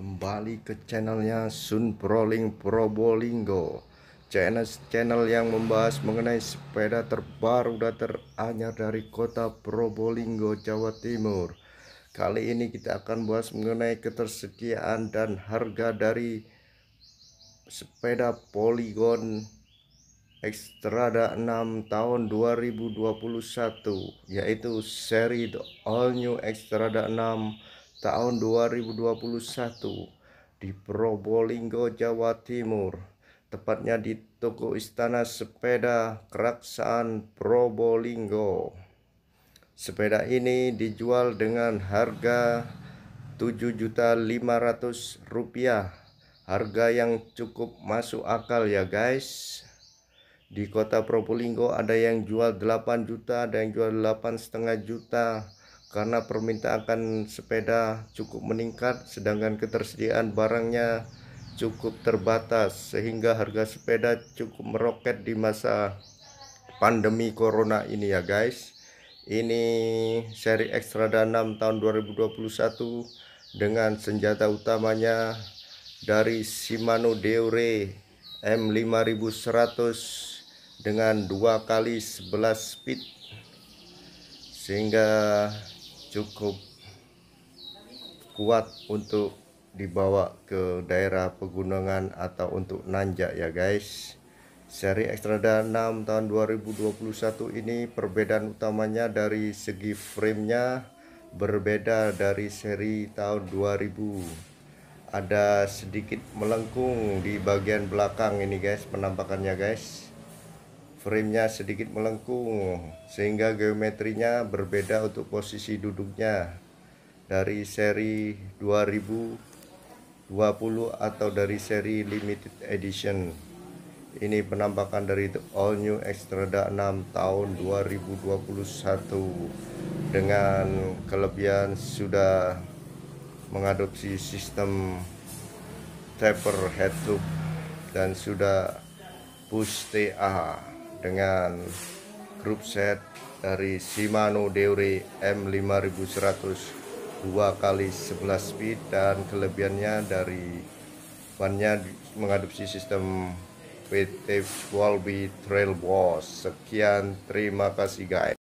kembali ke channelnya Sun Proling Probolinggo channel channel yang membahas mengenai sepeda terbaru dan teranyar dari kota Probolinggo Jawa Timur kali ini kita akan bahas mengenai ketersediaan dan harga dari sepeda Polygon Extrada 6 tahun 2021 yaitu seri The All New Extrada 6 tahun 2021 di Probolinggo, Jawa Timur. Tepatnya di Toko Istana Sepeda Keraksaan Probolinggo. Sepeda ini dijual dengan harga Rp7.500. Harga yang cukup masuk akal ya guys. Di kota Probolinggo ada yang jual 8 juta, ada yang jual 8,5 juta karena permintaan sepeda cukup meningkat sedangkan ketersediaan barangnya cukup terbatas sehingga harga sepeda cukup meroket di masa pandemi corona ini ya guys ini seri ekstra danam tahun 2021 dengan senjata utamanya dari Shimano Deore M5100 dengan dua kali 11 speed sehingga cukup kuat untuk dibawa ke daerah pegunungan atau untuk nanjak ya guys seri Extrada 6 tahun 2021 ini perbedaan utamanya dari segi framenya berbeda dari seri tahun 2000 ada sedikit melengkung di bagian belakang ini guys penampakannya guys Framenya sedikit melengkung sehingga geometrinya berbeda untuk posisi duduknya dari seri 2020 atau dari seri limited edition. Ini penampakan dari The All New Extrada 6 tahun 2021 dengan kelebihan sudah mengadopsi sistem taper head tube dan sudah push TA dengan grup set dari Shimano Deore M5100 2 kali 11 speed dan kelebihannya dari bannya mengadopsi sistem PT Walby Trail Boss. Sekian, terima kasih guys.